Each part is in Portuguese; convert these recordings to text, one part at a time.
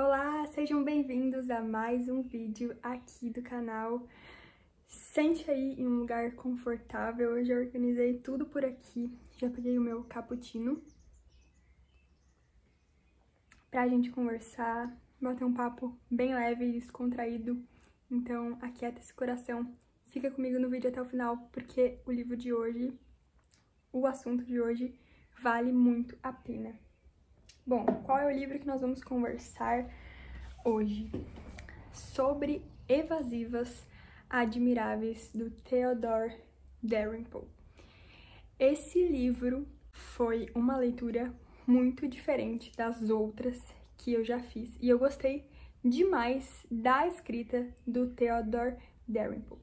Olá, sejam bem-vindos a mais um vídeo aqui do canal. Sente aí em um lugar confortável, eu já organizei tudo por aqui. Já peguei o meu cappuccino pra gente conversar, bater um papo bem leve e descontraído. Então, aquieta esse coração. Fica comigo no vídeo até o final, porque o livro de hoje, o assunto de hoje, vale muito a pena. Bom, qual é o livro que nós vamos conversar hoje? Sobre Evasivas Admiráveis, do Theodore Dalrymple. Esse livro foi uma leitura muito diferente das outras que eu já fiz e eu gostei demais da escrita do Theodore Dalrymple.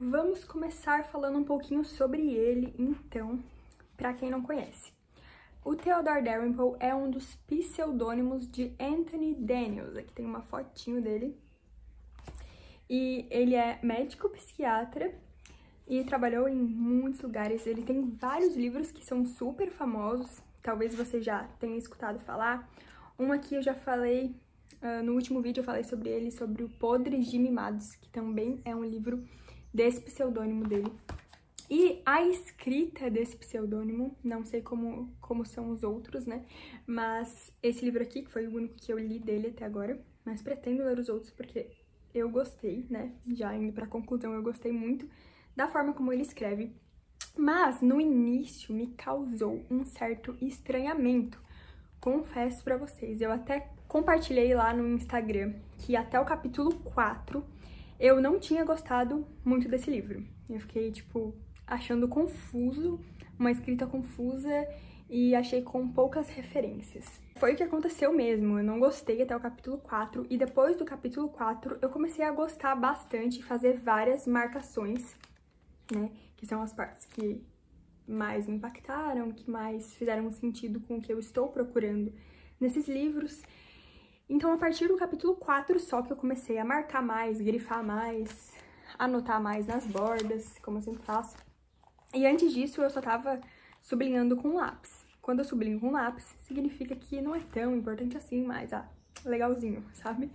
Vamos começar falando um pouquinho sobre ele, então, para quem não conhece. O Theodore Dalrymple é um dos pseudônimos de Anthony Daniels. Aqui tem uma fotinho dele. E ele é médico psiquiatra e trabalhou em muitos lugares. Ele tem vários livros que são super famosos, talvez você já tenha escutado falar. Um aqui eu já falei, uh, no último vídeo eu falei sobre ele, sobre o Podres de Mimados, que também é um livro desse pseudônimo dele. E a escrita desse pseudônimo, não sei como, como são os outros, né? Mas esse livro aqui, que foi o único que eu li dele até agora, mas pretendo ler os outros porque eu gostei, né? Já indo pra conclusão, eu gostei muito da forma como ele escreve. Mas no início me causou um certo estranhamento. Confesso para vocês, eu até compartilhei lá no Instagram que até o capítulo 4 eu não tinha gostado muito desse livro. Eu fiquei tipo, achando confuso, uma escrita confusa e achei com poucas referências. Foi o que aconteceu mesmo, eu não gostei até o capítulo 4 e depois do capítulo 4 eu comecei a gostar bastante e fazer várias marcações, né, que são as partes que mais me impactaram, que mais fizeram sentido com o que eu estou procurando nesses livros. Então, a partir do capítulo 4 só que eu comecei a marcar mais, grifar mais, anotar mais nas bordas, como eu sempre faço. E antes disso, eu só tava sublinhando com lápis. Quando eu sublinho com lápis, significa que não é tão importante assim, mas, ah, legalzinho, sabe?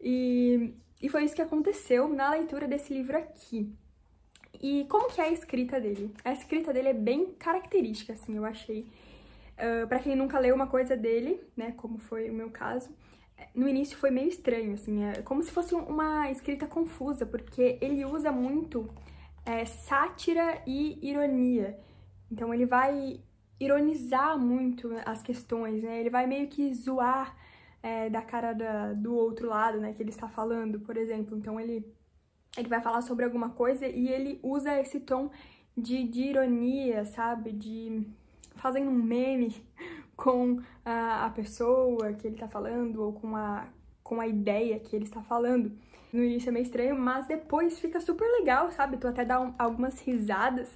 E, e foi isso que aconteceu na leitura desse livro aqui. E como que é a escrita dele? A escrita dele é bem característica, assim, eu achei. Uh, ah, para quem nunca leu uma coisa dele, né, como foi o meu caso, no início foi meio estranho, assim, é como se fosse uma escrita confusa, porque ele usa muito é, sátira e ironia. Então ele vai ironizar muito as questões, né? Ele vai meio que zoar é, da cara da, do outro lado, né? Que ele está falando, por exemplo. Então ele, ele vai falar sobre alguma coisa e ele usa esse tom de, de ironia, sabe? De fazendo um meme com a, a pessoa que ele está falando ou com a, com a ideia que ele está falando no início é meio estranho, mas depois fica super legal, sabe? Tu até dá um, algumas risadas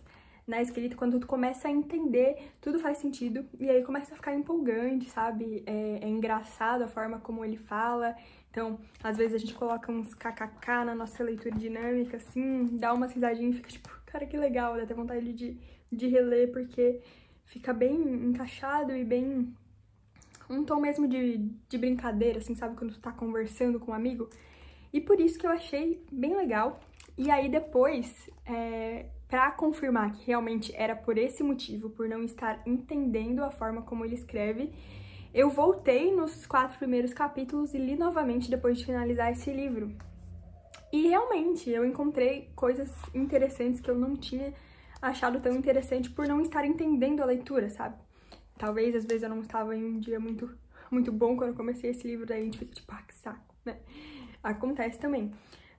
na escrita, quando tu começa a entender, tudo faz sentido, e aí começa a ficar empolgante, sabe? É, é engraçado a forma como ele fala, então, às vezes a gente coloca uns kkk na nossa leitura dinâmica, assim, dá uma risadinha e fica tipo, cara, que legal, dá até vontade de, de reler, porque fica bem encaixado e bem... um tom mesmo de, de brincadeira, assim, sabe? Quando tu tá conversando com um amigo, e por isso que eu achei bem legal. E aí depois, é, para confirmar que realmente era por esse motivo, por não estar entendendo a forma como ele escreve, eu voltei nos quatro primeiros capítulos e li novamente depois de finalizar esse livro. E realmente, eu encontrei coisas interessantes que eu não tinha achado tão interessante por não estar entendendo a leitura, sabe? Talvez, às vezes, eu não estava em um dia muito, muito bom quando eu comecei esse livro, daí a gente fica tipo, ah, que saco, né? acontece também.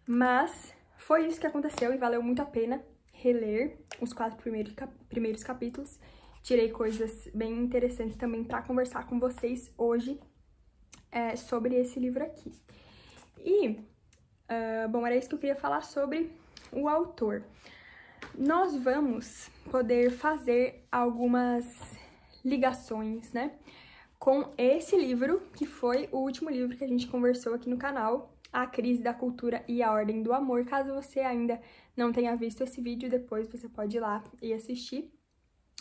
Mas foi isso que aconteceu e valeu muito a pena reler os quatro primeiros, cap primeiros capítulos. Tirei coisas bem interessantes também para conversar com vocês hoje é, sobre esse livro aqui. E, uh, bom, era isso que eu queria falar sobre o autor. Nós vamos poder fazer algumas ligações, né? Com esse livro, que foi o último livro que a gente conversou aqui no canal, a Crise da Cultura e a Ordem do Amor. Caso você ainda não tenha visto esse vídeo, depois você pode ir lá e assistir.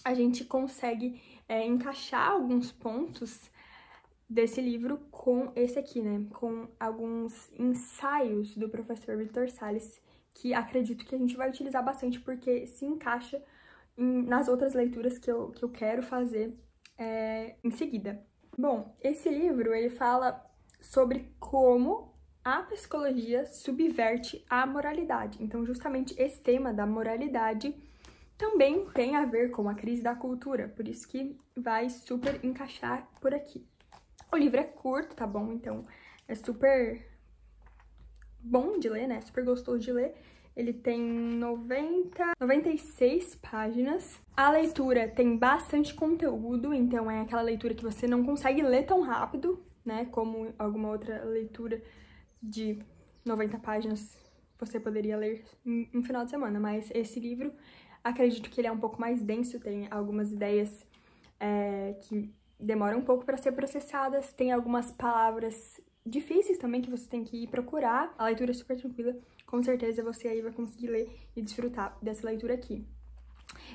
A gente consegue é, encaixar alguns pontos desse livro com esse aqui, né? Com alguns ensaios do professor Victor Salles, que acredito que a gente vai utilizar bastante porque se encaixa em, nas outras leituras que eu, que eu quero fazer é, em seguida. Bom, esse livro ele fala sobre como a psicologia subverte a moralidade. Então, justamente esse tema da moralidade também tem a ver com a crise da cultura, por isso que vai super encaixar por aqui. O livro é curto, tá bom? Então, é super bom de ler, né? Super gostoso de ler. Ele tem 90, 96 páginas. A leitura tem bastante conteúdo, então é aquela leitura que você não consegue ler tão rápido, né? Como alguma outra leitura de 90 páginas você poderia ler em um final de semana, mas esse livro, acredito que ele é um pouco mais denso, tem algumas ideias é, que demoram um pouco para ser processadas, tem algumas palavras difíceis também que você tem que ir procurar. A leitura é super tranquila, com certeza você aí vai conseguir ler e desfrutar dessa leitura aqui.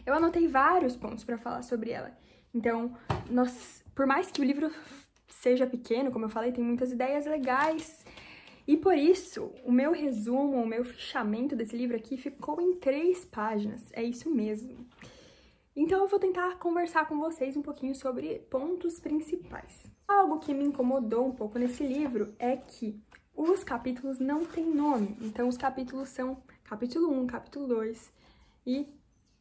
Eu anotei vários pontos para falar sobre ela. Então, nós, por mais que o livro seja pequeno, como eu falei, tem muitas ideias legais, e por isso, o meu resumo, o meu fichamento desse livro aqui ficou em três páginas, é isso mesmo. Então eu vou tentar conversar com vocês um pouquinho sobre pontos principais. Algo que me incomodou um pouco nesse livro é que os capítulos não têm nome. Então os capítulos são capítulo 1, capítulo 2 e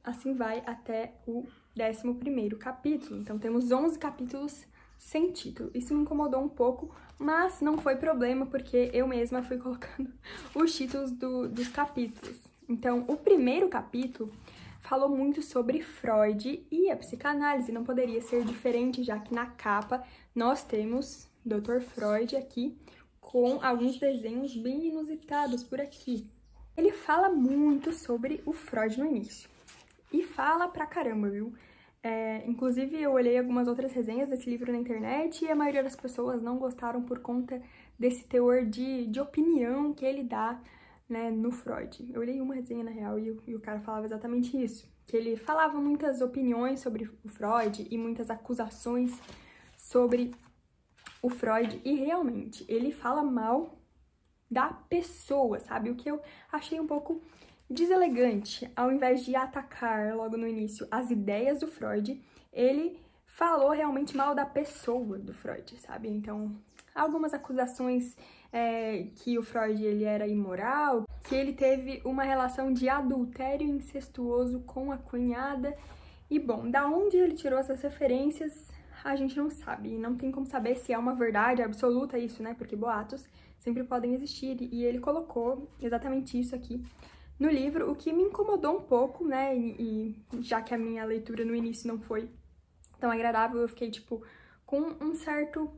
assim vai até o 11 capítulo. Então temos 11 capítulos sem título. Isso me incomodou um pouco, mas não foi problema, porque eu mesma fui colocando os títulos do, dos capítulos. Então, o primeiro capítulo falou muito sobre Freud e a psicanálise, não poderia ser diferente, já que na capa nós temos Dr. Freud aqui com alguns desenhos bem inusitados por aqui. Ele fala muito sobre o Freud no início. E fala pra caramba, viu? É, inclusive, eu olhei algumas outras resenhas desse livro na internet e a maioria das pessoas não gostaram por conta desse teor de, de opinião que ele dá né, no Freud. Eu olhei uma resenha na real e, e o cara falava exatamente isso: que ele falava muitas opiniões sobre o Freud e muitas acusações sobre o Freud, e realmente ele fala mal da pessoa, sabe? O que eu achei um pouco deselegante, ao invés de atacar logo no início as ideias do Freud, ele falou realmente mal da pessoa do Freud, sabe? Então, algumas acusações é, que o Freud ele era imoral, que ele teve uma relação de adultério incestuoso com a cunhada. E bom, da onde ele tirou essas referências, a gente não sabe. E não tem como saber se é uma verdade absoluta isso, né? Porque boatos sempre podem existir. E ele colocou exatamente isso aqui no livro, o que me incomodou um pouco, né? E, e já que a minha leitura no início não foi tão agradável, eu fiquei, tipo, com um certo,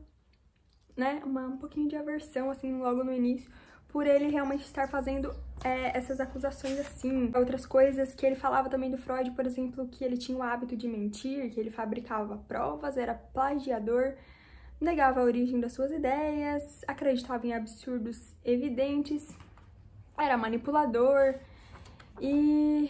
né? Uma, um pouquinho de aversão, assim, logo no início, por ele realmente estar fazendo é, essas acusações assim. Outras coisas que ele falava também do Freud, por exemplo, que ele tinha o hábito de mentir, que ele fabricava provas, era plagiador, negava a origem das suas ideias, acreditava em absurdos evidentes, era manipulador e,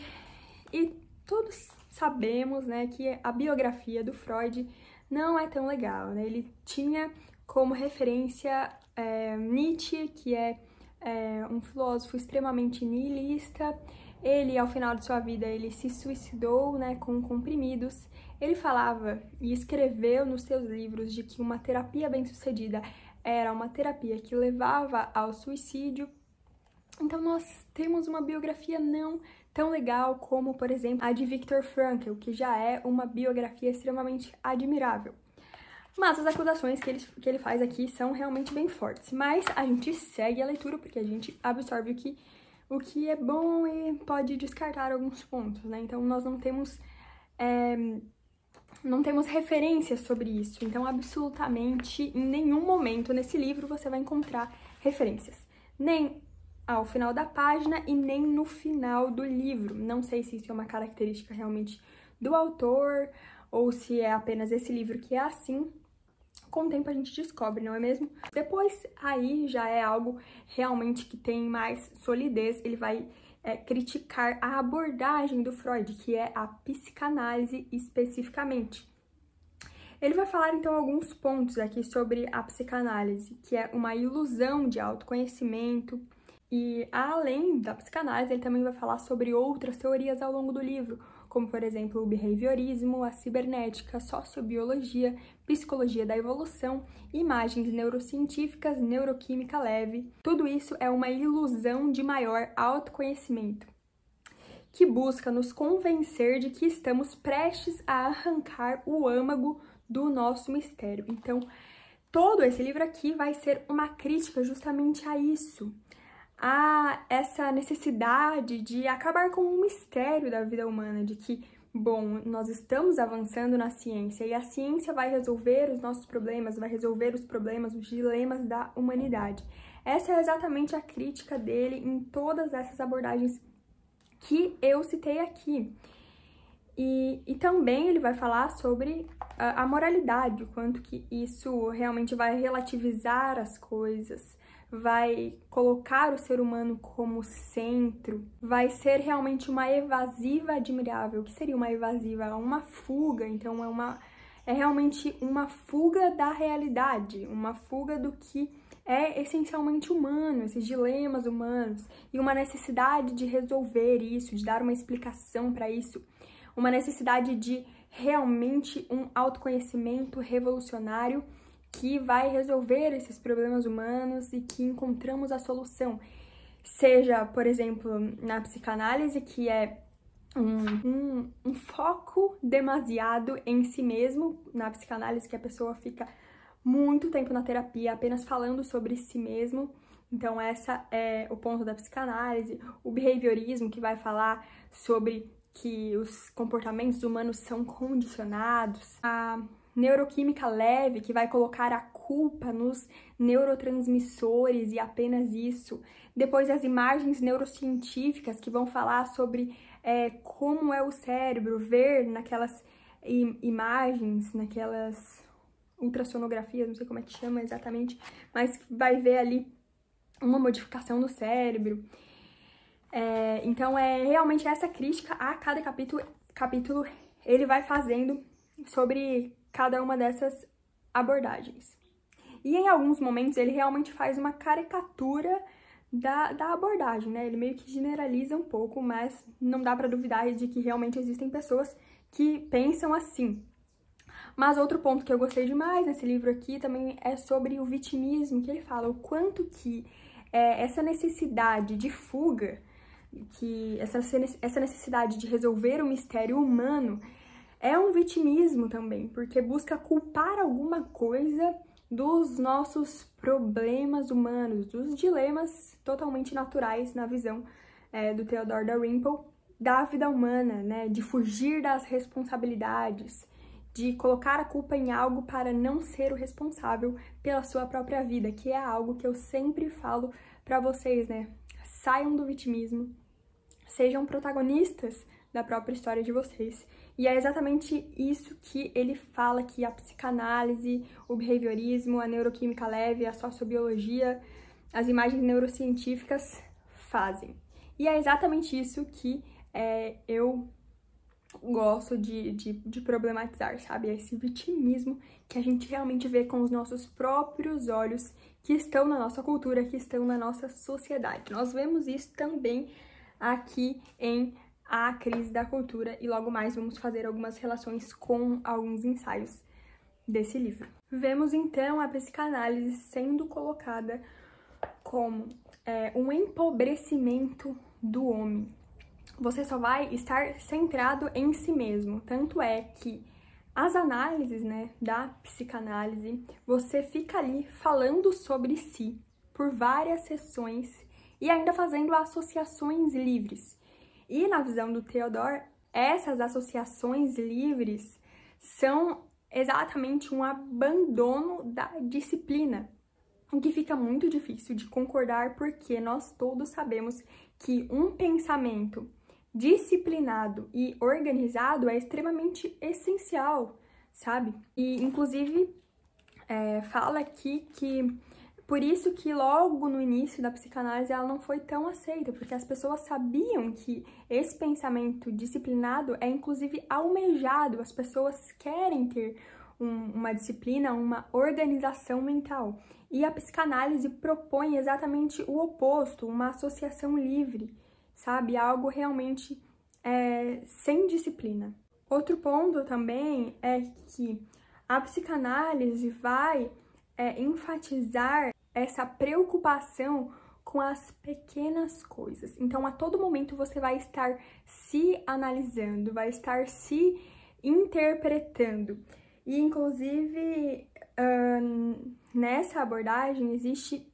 e todos sabemos né, que a biografia do Freud não é tão legal. Né? Ele tinha como referência é, Nietzsche, que é, é um filósofo extremamente niilista. Ele, ao final de sua vida, ele se suicidou né, com comprimidos. Ele falava e escreveu nos seus livros de que uma terapia bem-sucedida era uma terapia que levava ao suicídio então nós temos uma biografia não tão legal como, por exemplo, a de Viktor Frankl, que já é uma biografia extremamente admirável. Mas as acusações que ele, que ele faz aqui são realmente bem fortes. Mas a gente segue a leitura porque a gente absorve o que, o que é bom e pode descartar alguns pontos, né? Então nós não temos. É, não temos referências sobre isso, então absolutamente em nenhum momento nesse livro você vai encontrar referências. Nem ao final da página e nem no final do livro. Não sei se isso é uma característica realmente do autor ou se é apenas esse livro que é assim. Com o tempo a gente descobre, não é mesmo? Depois aí já é algo realmente que tem mais solidez, ele vai é, criticar a abordagem do Freud, que é a psicanálise especificamente. Ele vai falar então alguns pontos aqui sobre a psicanálise, que é uma ilusão de autoconhecimento, e além da psicanálise, ele também vai falar sobre outras teorias ao longo do livro, como por exemplo o behaviorismo, a cibernética, a sociobiologia, psicologia da evolução, imagens neurocientíficas, neuroquímica leve. Tudo isso é uma ilusão de maior autoconhecimento, que busca nos convencer de que estamos prestes a arrancar o âmago do nosso mistério. Então, todo esse livro aqui vai ser uma crítica justamente a isso, há essa necessidade de acabar com um mistério da vida humana, de que, bom, nós estamos avançando na ciência e a ciência vai resolver os nossos problemas, vai resolver os problemas, os dilemas da humanidade. Essa é exatamente a crítica dele em todas essas abordagens que eu citei aqui. E, e também ele vai falar sobre a, a moralidade, o quanto que isso realmente vai relativizar as coisas, vai colocar o ser humano como centro, vai ser realmente uma evasiva admirável. O que seria uma evasiva? É uma fuga, então é uma é realmente uma fuga da realidade, uma fuga do que é essencialmente humano, esses dilemas humanos e uma necessidade de resolver isso, de dar uma explicação para isso, uma necessidade de realmente um autoconhecimento revolucionário que vai resolver esses problemas humanos e que encontramos a solução. Seja, por exemplo, na psicanálise, que é um, um, um foco demasiado em si mesmo, na psicanálise, que a pessoa fica muito tempo na terapia apenas falando sobre si mesmo. Então, essa é o ponto da psicanálise, o behaviorismo que vai falar sobre que os comportamentos humanos são condicionados, a neuroquímica leve que vai colocar a culpa nos neurotransmissores e apenas isso. Depois as imagens neurocientíficas que vão falar sobre é, como é o cérebro, ver naquelas im imagens, naquelas ultrassonografias, não sei como é que chama exatamente, mas vai ver ali uma modificação no cérebro. É, então é realmente essa crítica a cada capítulo, capítulo ele vai fazendo sobre cada uma dessas abordagens. E em alguns momentos ele realmente faz uma caricatura da, da abordagem, né? Ele meio que generaliza um pouco, mas não dá para duvidar de que realmente existem pessoas que pensam assim. Mas outro ponto que eu gostei demais nesse livro aqui também é sobre o vitimismo, que ele fala o quanto que é, essa necessidade de fuga, que essa, essa necessidade de resolver o mistério humano é um vitimismo também, porque busca culpar alguma coisa dos nossos problemas humanos, dos dilemas totalmente naturais na visão é, do Theodore Dalrymple da vida humana, né? De fugir das responsabilidades, de colocar a culpa em algo para não ser o responsável pela sua própria vida, que é algo que eu sempre falo para vocês, né? Saiam do vitimismo, sejam protagonistas da própria história de vocês e é exatamente isso que ele fala que a psicanálise, o behaviorismo, a neuroquímica leve, a sociobiologia, as imagens neurocientíficas fazem. E é exatamente isso que é, eu gosto de, de, de, problematizar, sabe? É esse vitimismo que a gente realmente vê com os nossos próprios olhos, que estão na nossa cultura, que estão na nossa sociedade. Nós vemos isso também aqui em à crise da cultura e logo mais vamos fazer algumas relações com alguns ensaios desse livro. Vemos então a psicanálise sendo colocada como é, um empobrecimento do homem. Você só vai estar centrado em si mesmo. Tanto é que as análises né, da psicanálise, você fica ali falando sobre si por várias sessões e ainda fazendo associações livres. E na visão do Theodore, essas associações livres são exatamente um abandono da disciplina, o que fica muito difícil de concordar porque nós todos sabemos que um pensamento disciplinado e organizado é extremamente essencial, sabe? E inclusive é, fala aqui que por isso que logo no início da psicanálise ela não foi tão aceita, porque as pessoas sabiam que esse pensamento disciplinado é inclusive almejado, as pessoas querem ter um, uma disciplina, uma organização mental. E a psicanálise propõe exatamente o oposto, uma associação livre, sabe? Algo realmente é, sem disciplina. Outro ponto também é que a psicanálise vai é, enfatizar essa preocupação com as pequenas coisas. Então, a todo momento você vai estar se analisando, vai estar se interpretando. E, inclusive, nessa abordagem existe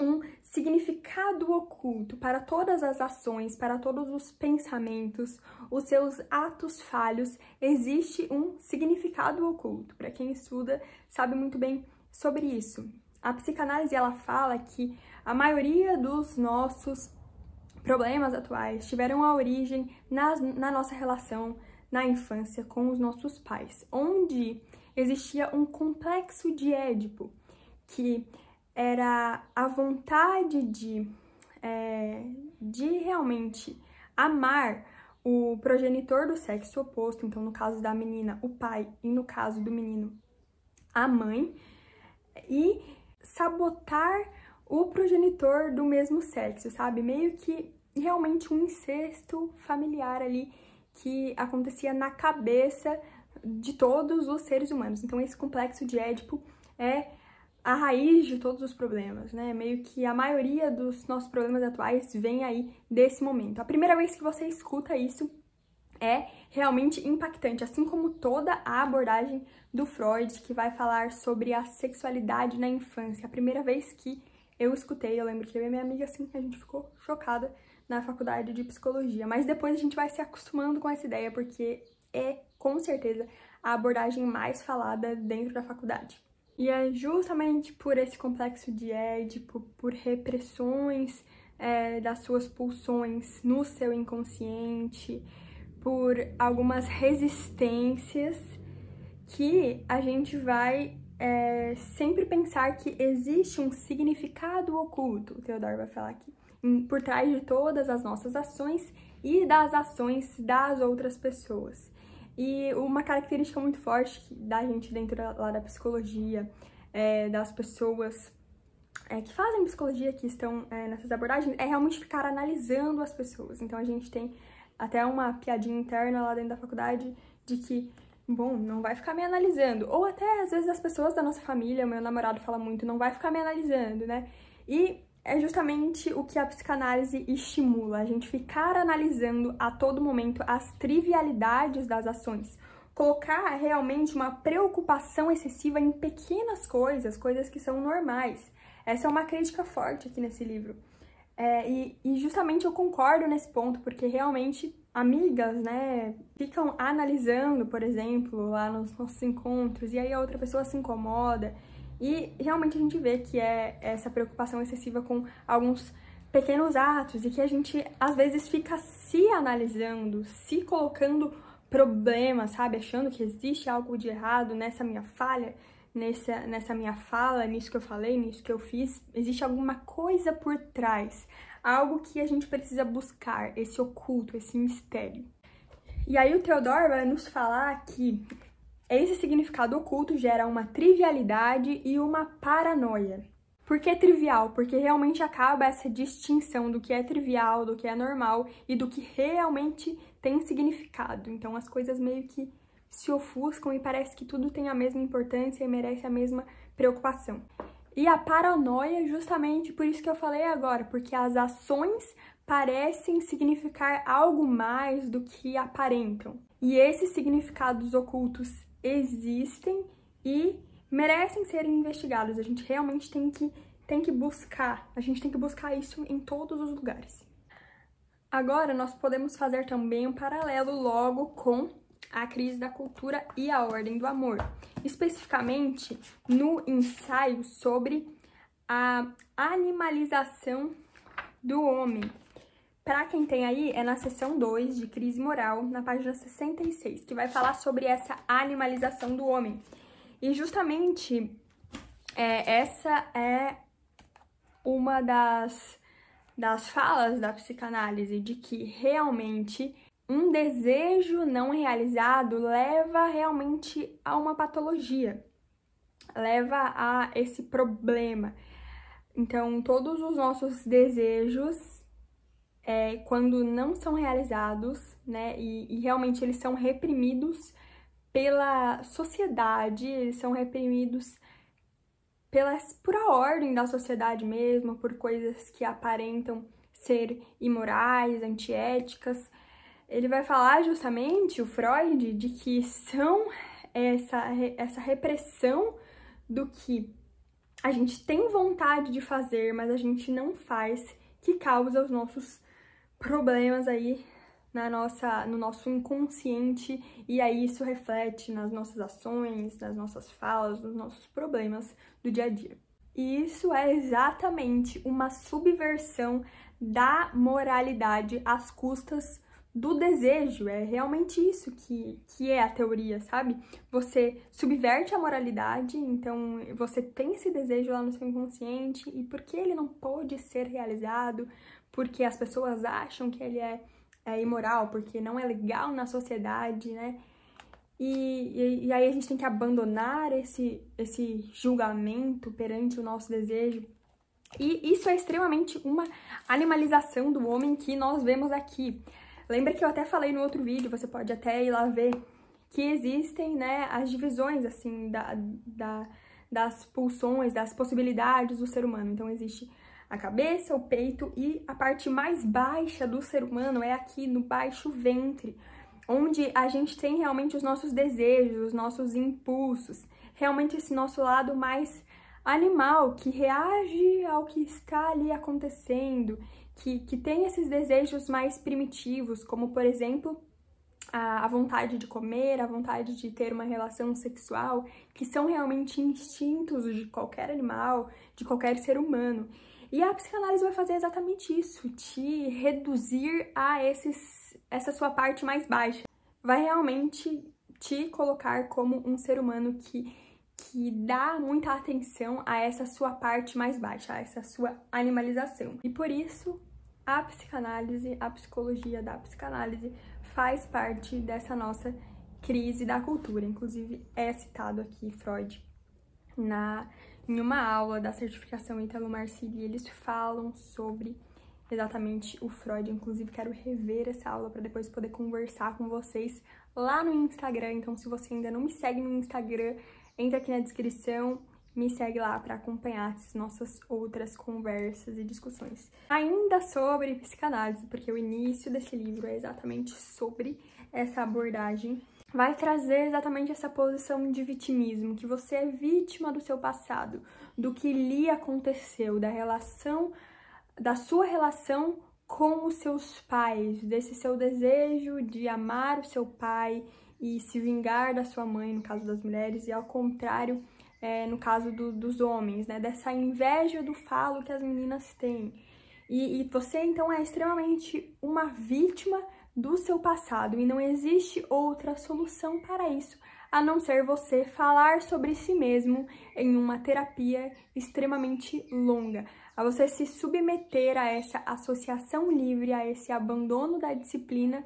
um significado oculto para todas as ações, para todos os pensamentos, os seus atos falhos, existe um significado oculto. Para quem estuda, sabe muito bem sobre isso. A psicanálise ela fala que a maioria dos nossos problemas atuais tiveram a origem na, na nossa relação na infância com os nossos pais, onde existia um complexo de Édipo, que era a vontade de, é, de realmente amar o progenitor do sexo oposto, então no caso da menina, o pai, e no caso do menino, a mãe, e sabotar o progenitor do mesmo sexo, sabe? Meio que realmente um incesto familiar ali que acontecia na cabeça de todos os seres humanos. Então esse complexo de Édipo é a raiz de todos os problemas, né? Meio que a maioria dos nossos problemas atuais vem aí desse momento. A primeira vez que você escuta isso é realmente impactante, assim como toda a abordagem do Freud, que vai falar sobre a sexualidade na infância. A primeira vez que eu escutei, eu lembro que eu e minha amiga, assim, a gente ficou chocada na faculdade de psicologia. Mas depois a gente vai se acostumando com essa ideia, porque é, com certeza, a abordagem mais falada dentro da faculdade. E é justamente por esse complexo de édipo, por repressões é, das suas pulsões no seu inconsciente, por algumas resistências que a gente vai é, sempre pensar que existe um significado oculto, o Teodoro vai falar aqui, por trás de todas as nossas ações e das ações das outras pessoas. E uma característica muito forte da gente dentro lá da psicologia, é, das pessoas é, que fazem psicologia, que estão é, nessas abordagens, é realmente ficar analisando as pessoas. Então a gente tem até uma piadinha interna lá dentro da faculdade de que bom, não vai ficar me analisando. Ou até, às vezes, as pessoas da nossa família, meu namorado fala muito, não vai ficar me analisando, né? E é justamente o que a psicanálise estimula, a gente ficar analisando a todo momento as trivialidades das ações, colocar realmente uma preocupação excessiva em pequenas coisas, coisas que são normais. Essa é uma crítica forte aqui nesse livro. É, e, e justamente eu concordo nesse ponto, porque realmente amigas, né, ficam analisando, por exemplo, lá nos nossos encontros, e aí a outra pessoa se incomoda. E realmente a gente vê que é essa preocupação excessiva com alguns pequenos atos e que a gente às vezes fica se analisando, se colocando problemas, sabe, achando que existe algo de errado nessa minha falha, nessa, nessa minha fala, nisso que eu falei, nisso que eu fiz, existe alguma coisa por trás algo que a gente precisa buscar, esse oculto, esse mistério. E aí o Theodore vai nos falar que esse significado oculto gera uma trivialidade e uma paranoia. Por que trivial? Porque realmente acaba essa distinção do que é trivial, do que é normal e do que realmente tem significado. Então as coisas meio que se ofuscam e parece que tudo tem a mesma importância e merece a mesma preocupação. E a paranoia, justamente por isso que eu falei agora, porque as ações parecem significar algo mais do que aparentam. E esses significados ocultos existem e merecem ser investigados. A gente realmente tem que, tem que buscar, a gente tem que buscar isso em todos os lugares. Agora, nós podemos fazer também um paralelo logo com a crise da cultura e a ordem do amor, especificamente no ensaio sobre a animalização do homem. Para quem tem aí, é na seção 2 de crise moral, na página 66, que vai falar sobre essa animalização do homem. E justamente é, essa é uma das, das falas da psicanálise, de que realmente um desejo não realizado leva realmente a uma patologia, leva a esse problema. Então, todos os nossos desejos, é, quando não são realizados, né, e, e realmente eles são reprimidos pela sociedade, eles são reprimidos pelas, por a ordem da sociedade mesmo, por coisas que aparentam ser imorais, antiéticas, ele vai falar justamente, o Freud, de que são essa, essa repressão do que a gente tem vontade de fazer, mas a gente não faz, que causa os nossos problemas aí na nossa, no nosso inconsciente, e aí isso reflete nas nossas ações, nas nossas falas, nos nossos problemas do dia a dia. E isso é exatamente uma subversão da moralidade às custas do desejo. É realmente isso que, que é a teoria, sabe? Você subverte a moralidade, então você tem esse desejo lá no seu inconsciente e porque ele não pode ser realizado, porque as pessoas acham que ele é, é imoral, porque não é legal na sociedade, né? E, e, e aí a gente tem que abandonar esse, esse julgamento perante o nosso desejo e isso é extremamente uma animalização do homem que nós vemos aqui. Lembra que eu até falei no outro vídeo, você pode até ir lá ver, que existem, né, as divisões, assim, da, da, das pulsões, das possibilidades do ser humano. Então, existe a cabeça, o peito e a parte mais baixa do ser humano é aqui no baixo ventre, onde a gente tem realmente os nossos desejos, os nossos impulsos, realmente esse nosso lado mais animal que reage ao que está ali acontecendo que, que tem esses desejos mais primitivos, como por exemplo a, a vontade de comer, a vontade de ter uma relação sexual, que são realmente instintos de qualquer animal, de qualquer ser humano. E a psicanálise vai fazer exatamente isso, te reduzir a esses, essa sua parte mais baixa. Vai realmente te colocar como um ser humano que, que dá muita atenção a essa sua parte mais baixa, a essa sua animalização. E por isso, a psicanálise, a psicologia da psicanálise faz parte dessa nossa crise da cultura. Inclusive, é citado aqui Freud na, em uma aula da certificação Italo e Eles falam sobre exatamente o Freud. Inclusive, quero rever essa aula para depois poder conversar com vocês lá no Instagram. Então, se você ainda não me segue no Instagram, entra aqui na descrição me segue lá para acompanhar as nossas outras conversas e discussões. Ainda sobre psicanálise, porque o início desse livro é exatamente sobre essa abordagem. Vai trazer exatamente essa posição de vitimismo, que você é vítima do seu passado, do que lhe aconteceu, da relação, da sua relação com os seus pais, desse seu desejo de amar o seu pai e se vingar da sua mãe, no caso das mulheres, e ao contrário, é, no caso do, dos homens, né? Dessa inveja do falo que as meninas têm. E, e você, então, é extremamente uma vítima do seu passado e não existe outra solução para isso a não ser você falar sobre si mesmo em uma terapia extremamente longa, a você se submeter a essa associação livre, a esse abandono da disciplina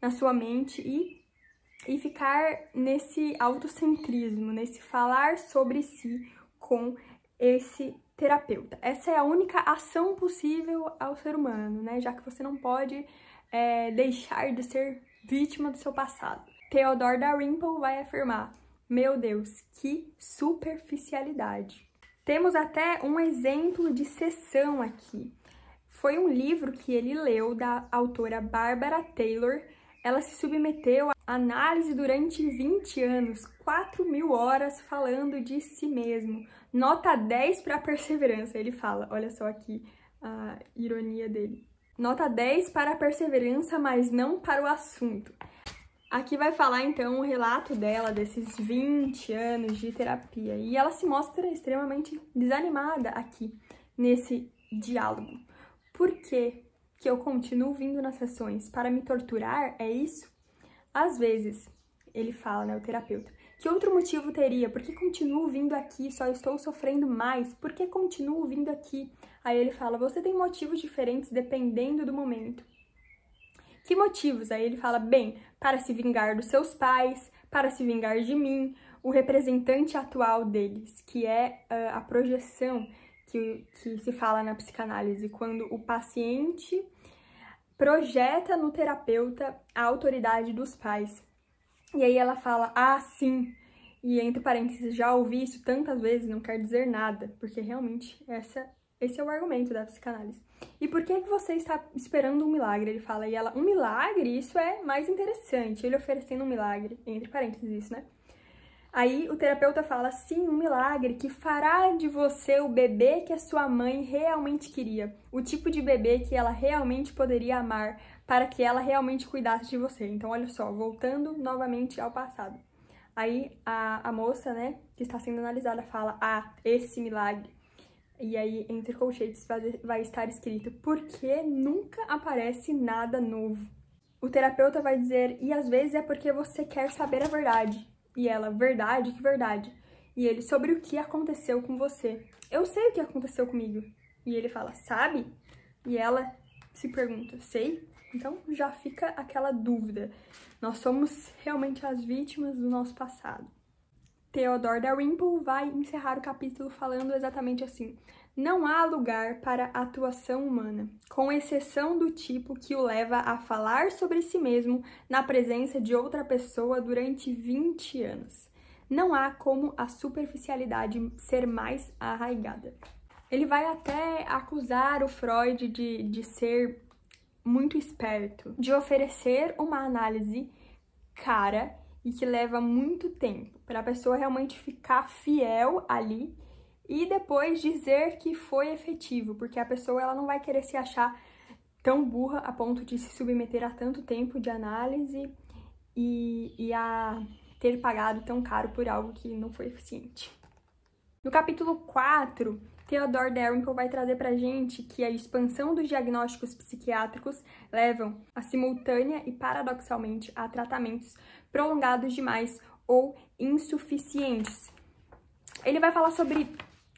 na sua mente e e ficar nesse autocentrismo, nesse falar sobre si com esse terapeuta. Essa é a única ação possível ao ser humano, né? Já que você não pode é, deixar de ser vítima do seu passado. Theodore Dalrymple vai afirmar: Meu Deus, que superficialidade. Temos até um exemplo de sessão aqui. Foi um livro que ele leu da autora Barbara Taylor. Ela se submeteu a Análise durante 20 anos, 4 mil horas falando de si mesmo. Nota 10 para perseverança, ele fala. Olha só aqui a ironia dele. Nota 10 para a perseverança, mas não para o assunto. Aqui vai falar então o relato dela desses 20 anos de terapia. E ela se mostra extremamente desanimada aqui nesse diálogo. Por que que eu continuo vindo nas sessões para me torturar? É isso? Às vezes, ele fala, né, o terapeuta, que outro motivo teria? Por que continuo vindo aqui? Só estou sofrendo mais? Por que continuo vindo aqui? Aí ele fala: Você tem motivos diferentes dependendo do momento. Que motivos? Aí ele fala: Bem, para se vingar dos seus pais, para se vingar de mim, o representante atual deles, que é uh, a projeção que, que se fala na psicanálise, quando o paciente projeta no terapeuta a autoridade dos pais. E aí ela fala, ah, sim, e entre parênteses, já ouvi isso tantas vezes, não quer dizer nada, porque realmente essa, esse é o argumento da psicanálise. E por que, que você está esperando um milagre? Ele fala, e ela, um milagre? Isso é mais interessante, ele oferecendo um milagre, entre parênteses, isso, né? Aí o terapeuta fala: sim, um milagre que fará de você o bebê que a sua mãe realmente queria, o tipo de bebê que ela realmente poderia amar, para que ela realmente cuidasse de você. Então, olha só, voltando novamente ao passado. Aí a, a moça, né, que está sendo analisada, fala: ah, esse milagre. E aí, entre colchetes, vai estar escrito: por que nunca aparece nada novo? O terapeuta vai dizer: e às vezes é porque você quer saber a verdade. E ela, verdade? Que verdade? E ele, sobre o que aconteceu com você. Eu sei o que aconteceu comigo. E ele fala, sabe? E ela se pergunta, sei? Então já fica aquela dúvida. Nós somos realmente as vítimas do nosso passado. Theodore Dalrymple vai encerrar o capítulo falando exatamente assim: Não há lugar para atuação humana, com exceção do tipo que o leva a falar sobre si mesmo na presença de outra pessoa durante 20 anos. Não há como a superficialidade ser mais arraigada. Ele vai até acusar o Freud de, de ser muito esperto, de oferecer uma análise cara e que leva muito tempo para a pessoa realmente ficar fiel ali e depois dizer que foi efetivo, porque a pessoa ela não vai querer se achar tão burra a ponto de se submeter a tanto tempo de análise e, e a ter pagado tão caro por algo que não foi eficiente. No capítulo 4, Theodore Dalrymple vai trazer para gente que a expansão dos diagnósticos psiquiátricos levam a simultânea e paradoxalmente a tratamentos prolongados demais ou insuficientes. Ele vai falar sobre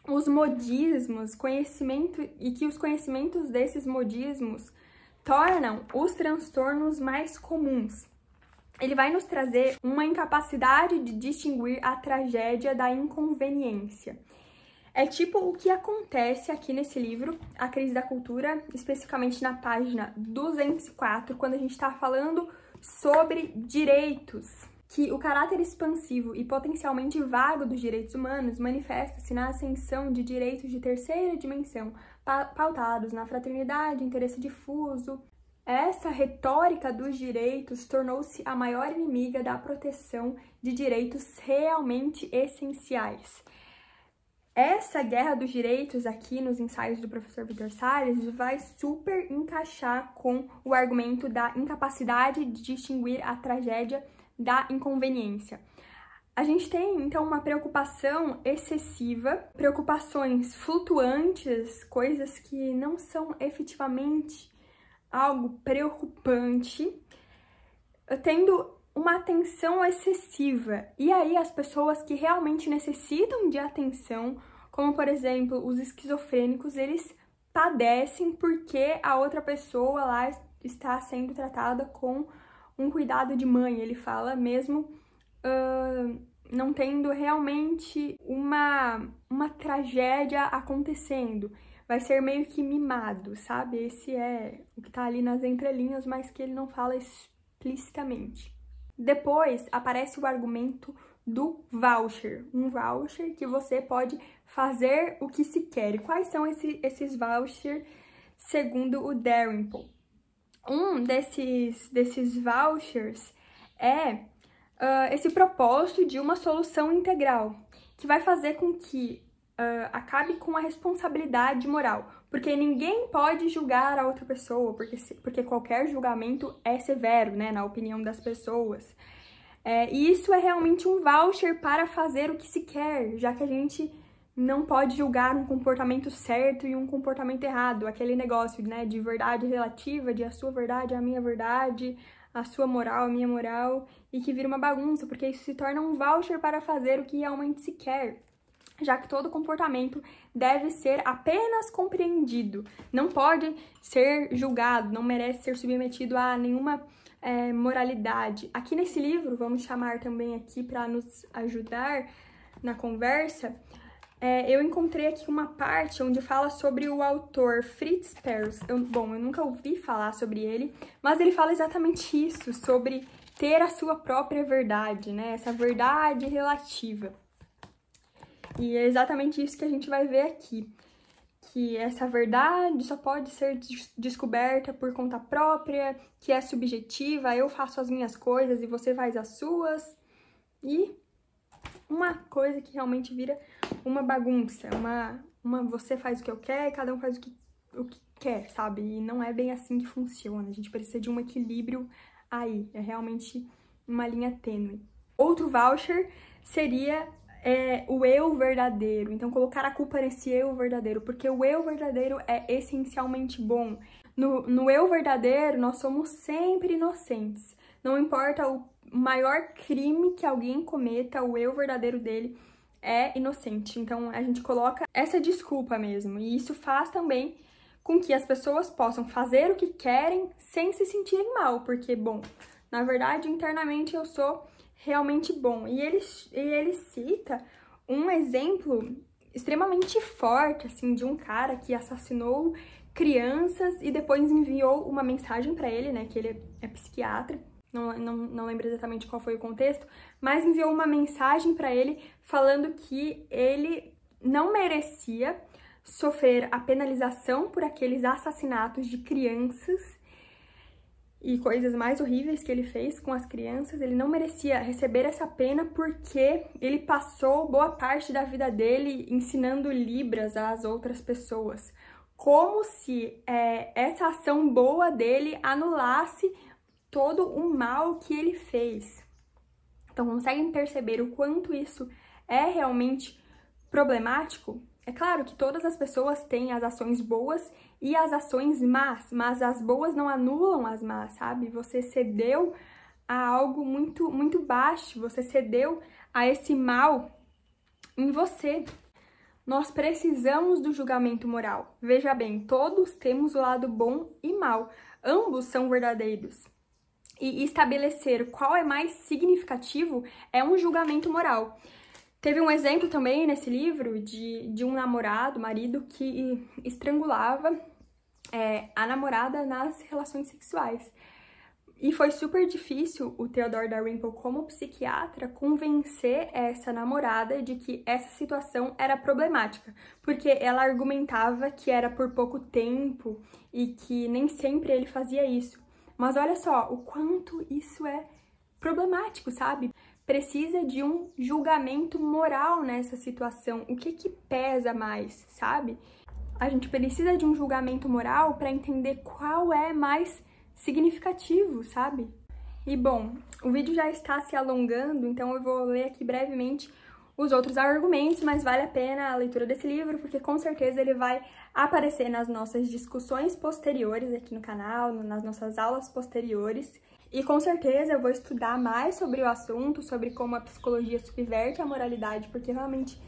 os modismos, conhecimento e que os conhecimentos desses modismos tornam os transtornos mais comuns. Ele vai nos trazer uma incapacidade de distinguir a tragédia da inconveniência. É tipo o que acontece aqui nesse livro, A Crise da Cultura, especificamente na página 204, quando a gente está falando sobre direitos, que o caráter expansivo e potencialmente vago dos direitos humanos manifesta-se na ascensão de direitos de terceira dimensão, pautados na fraternidade, interesse difuso. Essa retórica dos direitos tornou-se a maior inimiga da proteção de direitos realmente essenciais. Essa guerra dos direitos aqui nos ensaios do professor Vitor Salles vai super encaixar com o argumento da incapacidade de distinguir a tragédia da inconveniência. A gente tem então uma preocupação excessiva, preocupações flutuantes, coisas que não são efetivamente algo preocupante, tendo uma atenção excessiva. E aí as pessoas que realmente necessitam de atenção, como por exemplo os esquizofrênicos, eles padecem porque a outra pessoa lá está sendo tratada com um cuidado de mãe, ele fala, mesmo uh, não tendo realmente uma, uma tragédia acontecendo. Vai ser meio que mimado, sabe? Esse é o que tá ali nas entrelinhas, mas que ele não fala explicitamente. Depois aparece o argumento do voucher. Um voucher que você pode fazer o que se quer. E quais são esse, esses vouchers segundo o Darrenpole? um desses, desses vouchers é uh, esse propósito de uma solução integral, que vai fazer com que uh, acabe com a responsabilidade moral, porque ninguém pode julgar a outra pessoa, porque, se, porque qualquer julgamento é severo, né, na opinião das pessoas. É, e isso é realmente um voucher para fazer o que se quer, já que a gente não pode julgar um comportamento certo e um comportamento errado, aquele negócio, né, de verdade relativa, de a sua verdade, a minha verdade, a sua moral, a minha moral, e que vira uma bagunça, porque isso se torna um voucher para fazer o que realmente se quer. Já que todo comportamento deve ser apenas compreendido, não pode ser julgado, não merece ser submetido a nenhuma é, moralidade. Aqui nesse livro, vamos chamar também aqui para nos ajudar na conversa, é, eu encontrei aqui uma parte onde fala sobre o autor Fritz Perls. Eu, bom, eu nunca ouvi falar sobre ele, mas ele fala exatamente isso, sobre ter a sua própria verdade, né? Essa verdade relativa. E é exatamente isso que a gente vai ver aqui. Que essa verdade só pode ser descoberta por conta própria, que é subjetiva, eu faço as minhas coisas e você faz as suas. E uma coisa que realmente vira uma bagunça, uma, uma você faz o que eu quero e cada um faz o que, o que quer, sabe? E não é bem assim que funciona. A gente precisa de um equilíbrio aí. É realmente uma linha tênue. Outro voucher seria é, o eu verdadeiro. Então, colocar a culpa nesse eu verdadeiro, porque o eu verdadeiro é essencialmente bom. No, no eu verdadeiro, nós somos sempre inocentes. Não importa o maior crime que alguém cometa, o eu verdadeiro dele é inocente. Então a gente coloca essa desculpa mesmo. E isso faz também com que as pessoas possam fazer o que querem sem se sentirem mal, porque, bom, na verdade, internamente eu sou realmente bom. E ele, e ele cita um exemplo extremamente forte, assim, de um cara que assassinou crianças e depois enviou uma mensagem para ele, né, que ele é, é psiquiatra, não, não, não lembro exatamente qual foi o contexto, mas enviou uma mensagem para ele falando que ele não merecia sofrer a penalização por aqueles assassinatos de crianças e coisas mais horríveis que ele fez com as crianças. Ele não merecia receber essa pena porque ele passou boa parte da vida dele ensinando Libras às outras pessoas. Como se é, essa ação boa dele anulasse todo o mal que ele fez. Então, conseguem perceber o quanto isso é realmente problemático? É claro que todas as pessoas têm as ações boas e as ações más, mas as boas não anulam as más, sabe? Você cedeu a algo muito muito baixo, você cedeu a esse mal em você. Nós precisamos do julgamento moral. Veja bem, todos temos o lado bom e mal. Ambos são verdadeiros e estabelecer qual é mais significativo é um julgamento moral. Teve um exemplo também nesse livro de, de um namorado, marido, que estrangulava é, a namorada nas relações sexuais. E foi super difícil o Theodore Dalrymple, como psiquiatra, convencer essa namorada de que essa situação era problemática, porque ela argumentava que era por pouco tempo e que nem sempre ele fazia isso. Mas olha só o quanto isso é problemático, sabe? Precisa de um julgamento moral nessa situação. O que que pesa mais, sabe? A gente precisa de um julgamento moral para entender qual é mais significativo, sabe? E bom, o vídeo já está se alongando, então eu vou ler aqui brevemente os outros argumentos, mas vale a pena a leitura desse livro, porque com certeza ele vai aparecer nas nossas discussões posteriores aqui no canal, nas nossas aulas posteriores. E com certeza eu vou estudar mais sobre o assunto, sobre como a psicologia subverte a moralidade, porque realmente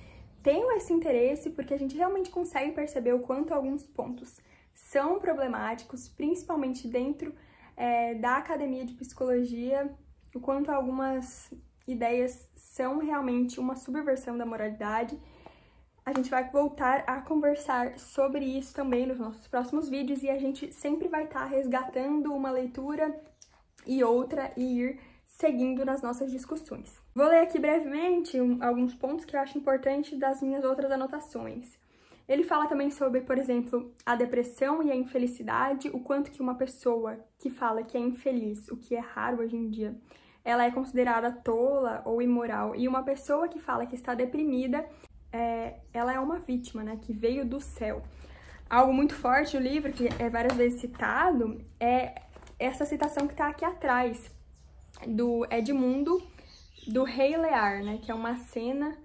tenho esse interesse, porque a gente realmente consegue perceber o quanto alguns pontos são problemáticos, principalmente dentro é, da academia de psicologia, o quanto algumas ideias são realmente uma subversão da moralidade. A gente vai voltar a conversar sobre isso também nos nossos próximos vídeos e a gente sempre vai estar tá resgatando uma leitura e outra e ir seguindo nas nossas discussões. Vou ler aqui brevemente alguns pontos que eu acho importante das minhas outras anotações. Ele fala também sobre, por exemplo, a depressão e a infelicidade, o quanto que uma pessoa que fala que é infeliz, o que é raro hoje em dia, ela é considerada tola ou imoral. E uma pessoa que fala que está deprimida, é, ela é uma vítima, né? Que veio do céu. Algo muito forte no livro, que é várias vezes citado, é essa citação que está aqui atrás, do Edmundo, do Rei Lear, né? Que é uma cena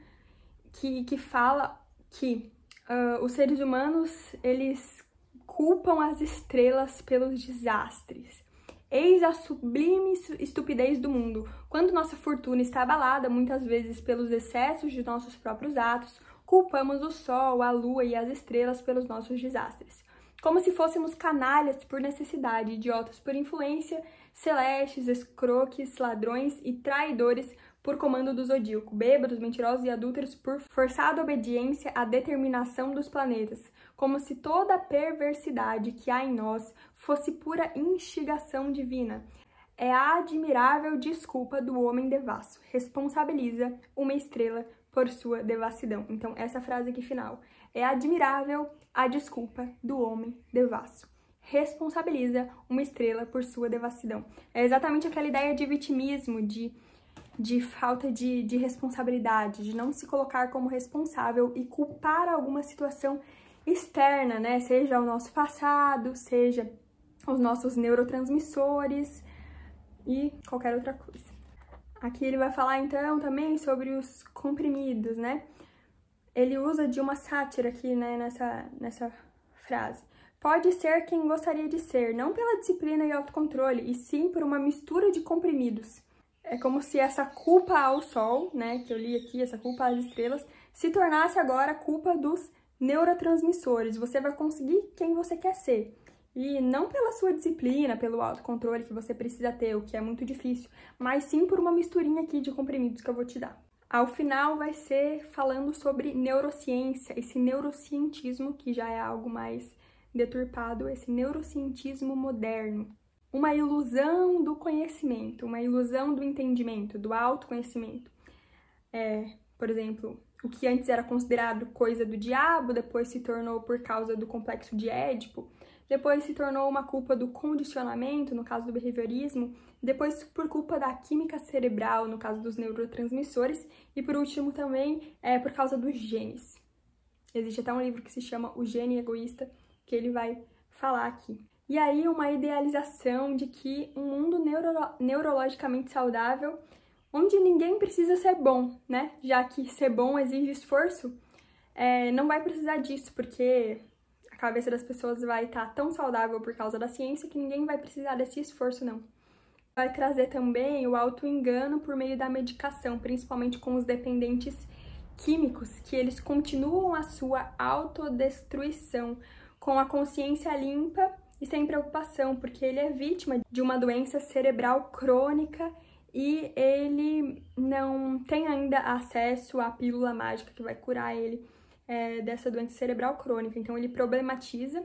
que, que fala que uh, os seres humanos, eles culpam as estrelas pelos desastres. Eis a sublime estupidez do mundo, quando nossa fortuna está abalada muitas vezes pelos excessos de nossos próprios atos, culpamos o sol, a lua e as estrelas pelos nossos desastres. Como se fôssemos canalhas por necessidade, idiotas por influência, celestes, escroques, ladrões e traidores por comando do zodíaco, bêbados, mentirosos e adúlteros por forçada obediência à determinação dos planetas, como se toda a perversidade que há em nós fosse pura instigação divina. É a admirável desculpa do homem devasso, responsabiliza uma estrela por sua devassidão. Então, essa frase aqui final. É admirável a desculpa do homem devasso responsabiliza uma estrela por sua devassidão. É exatamente aquela ideia de vitimismo, de, de falta de, de responsabilidade, de não se colocar como responsável e culpar alguma situação externa, né? Seja o nosso passado, seja os nossos neurotransmissores e qualquer outra coisa. Aqui ele vai falar então também sobre os comprimidos, né? Ele usa de uma sátira aqui, né, nessa, nessa frase. Pode ser quem gostaria de ser, não pela disciplina e autocontrole, e sim por uma mistura de comprimidos. É como se essa culpa ao sol, né, que eu li aqui, essa culpa às estrelas, se tornasse agora culpa dos neurotransmissores. Você vai conseguir quem você quer ser. E não pela sua disciplina, pelo autocontrole que você precisa ter, o que é muito difícil, mas sim por uma misturinha aqui de comprimidos que eu vou te dar. Ao final vai ser falando sobre neurociência, esse neurocientismo que já é algo mais deturpado, esse neurocientismo moderno. Uma ilusão do conhecimento, uma ilusão do entendimento, do autoconhecimento. É, por exemplo, o que antes era considerado coisa do diabo, depois se tornou por causa do complexo de Édipo, depois se tornou uma culpa do condicionamento, no caso do behaviorismo, depois por culpa da química cerebral, no caso dos neurotransmissores, e por último também é por causa dos genes. Existe até um livro que se chama O Gene Egoísta, que ele vai falar aqui. E aí uma idealização de que um mundo neuro neurologicamente saudável onde ninguém precisa ser bom, né? Já que ser bom exige esforço, é, não vai precisar disso, porque a cabeça das pessoas vai estar tá tão saudável por causa da ciência que ninguém vai precisar desse esforço, não. Vai trazer também o auto-engano por meio da medicação, principalmente com os dependentes químicos, que eles continuam a sua autodestruição com a consciência limpa e sem preocupação, porque ele é vítima de uma doença cerebral crônica e ele não tem ainda acesso à pílula mágica que vai curar ele é, dessa doença cerebral crônica. Então ele problematiza,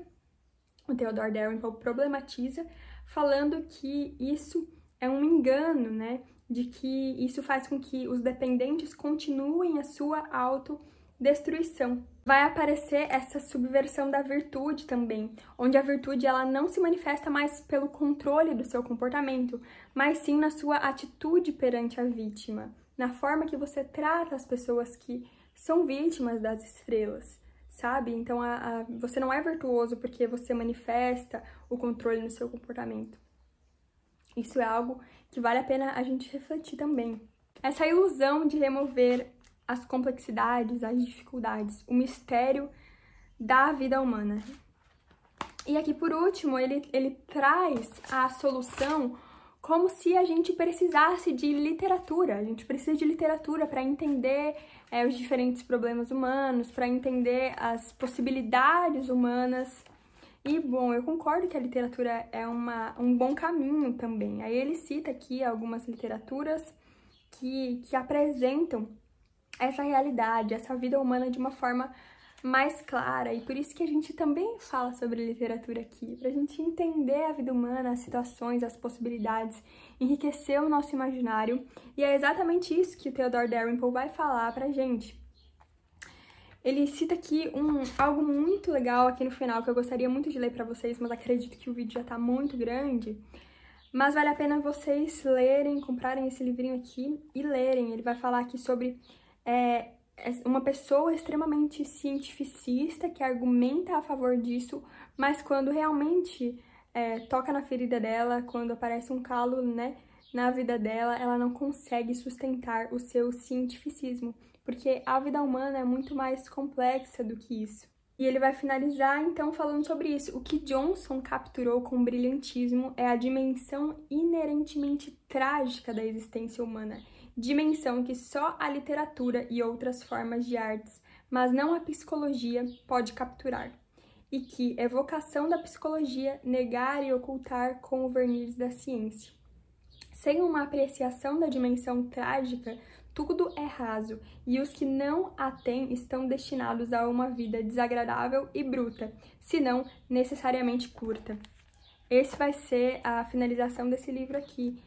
o Theodore Dalrymple problematiza, falando que isso é um engano, né? De que isso faz com que os dependentes continuem a sua autodestruição, vai aparecer essa subversão da virtude também, onde a virtude ela não se manifesta mais pelo controle do seu comportamento, mas sim na sua atitude perante a vítima, na forma que você trata as pessoas que são vítimas das estrelas, sabe? Então a, a, você não é virtuoso porque você manifesta o controle no seu comportamento. Isso é algo que vale a pena a gente refletir também. Essa ilusão de remover as complexidades, as dificuldades, o mistério da vida humana. E aqui, por último, ele, ele traz a solução como se a gente precisasse de literatura. A gente precisa de literatura para entender é, os diferentes problemas humanos, para entender as possibilidades humanas. E, bom, eu concordo que a literatura é uma, um bom caminho também. Aí ele cita aqui algumas literaturas que, que apresentam essa realidade, essa vida humana de uma forma mais clara e por isso que a gente também fala sobre literatura aqui, para a gente entender a vida humana, as situações, as possibilidades, enriquecer o nosso imaginário e é exatamente isso que o Theodore Dalrymple vai falar para gente. Ele cita aqui um, algo muito legal aqui no final que eu gostaria muito de ler para vocês, mas acredito que o vídeo já está muito grande. Mas vale a pena vocês lerem, comprarem esse livrinho aqui e lerem. Ele vai falar aqui sobre é, é uma pessoa extremamente cientificista que argumenta a favor disso, mas quando realmente é, toca na ferida dela, quando aparece um calo, né, na vida dela, ela não consegue sustentar o seu cientificismo, porque a vida humana é muito mais complexa do que isso. E ele vai finalizar então falando sobre isso. O que Johnson capturou com brilhantismo é a dimensão inerentemente trágica da existência humana dimensão que só a literatura e outras formas de artes, mas não a psicologia, pode capturar, e que é vocação da psicologia negar e ocultar com o verniz da ciência. Sem uma apreciação da dimensão trágica, tudo é raso e os que não a têm estão destinados a uma vida desagradável e bruta, se não necessariamente curta. Esse vai ser a finalização desse livro aqui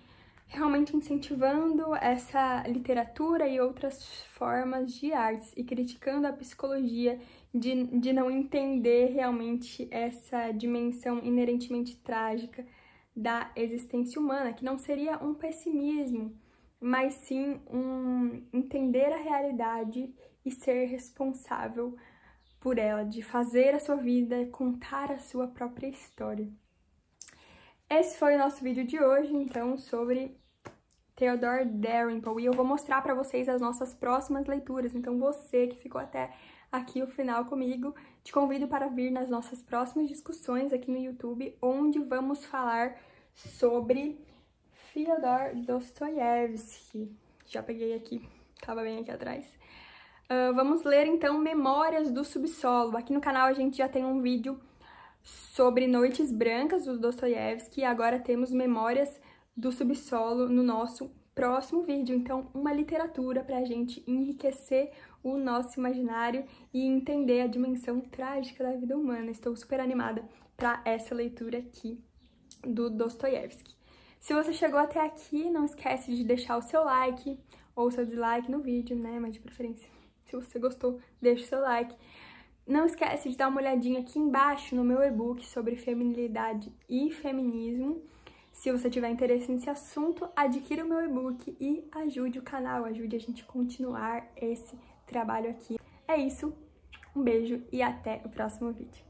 realmente incentivando essa literatura e outras formas de artes e criticando a psicologia de, de não entender realmente essa dimensão inerentemente trágica da existência humana, que não seria um pessimismo, mas sim um entender a realidade e ser responsável por ela, de fazer a sua vida, contar a sua própria história. Esse foi o nosso vídeo de hoje, então, sobre Theodore Dalrymple. E eu vou mostrar para vocês as nossas próximas leituras. Então, você que ficou até aqui o final comigo, te convido para vir nas nossas próximas discussões aqui no YouTube, onde vamos falar sobre Fyodor Dostoiévski. Já peguei aqui, estava bem aqui atrás. Uh, vamos ler, então, Memórias do Subsolo. Aqui no canal a gente já tem um vídeo sobre Noites Brancas dos Dostoiévski e agora temos Memórias do Subsolo no nosso próximo vídeo. Então, uma literatura para a gente enriquecer o nosso imaginário e entender a dimensão trágica da vida humana. Estou super animada para essa leitura aqui do Dostoiévski. Se você chegou até aqui, não esquece de deixar o seu like ou seu dislike no vídeo, né? Mas de preferência, se você gostou, deixa o seu like. Não esquece de dar uma olhadinha aqui embaixo no meu e-book sobre feminilidade e feminismo. Se você tiver interesse nesse assunto, adquira o meu e-book e ajude o canal, ajude a gente a continuar esse trabalho aqui. É isso, um beijo e até o próximo vídeo.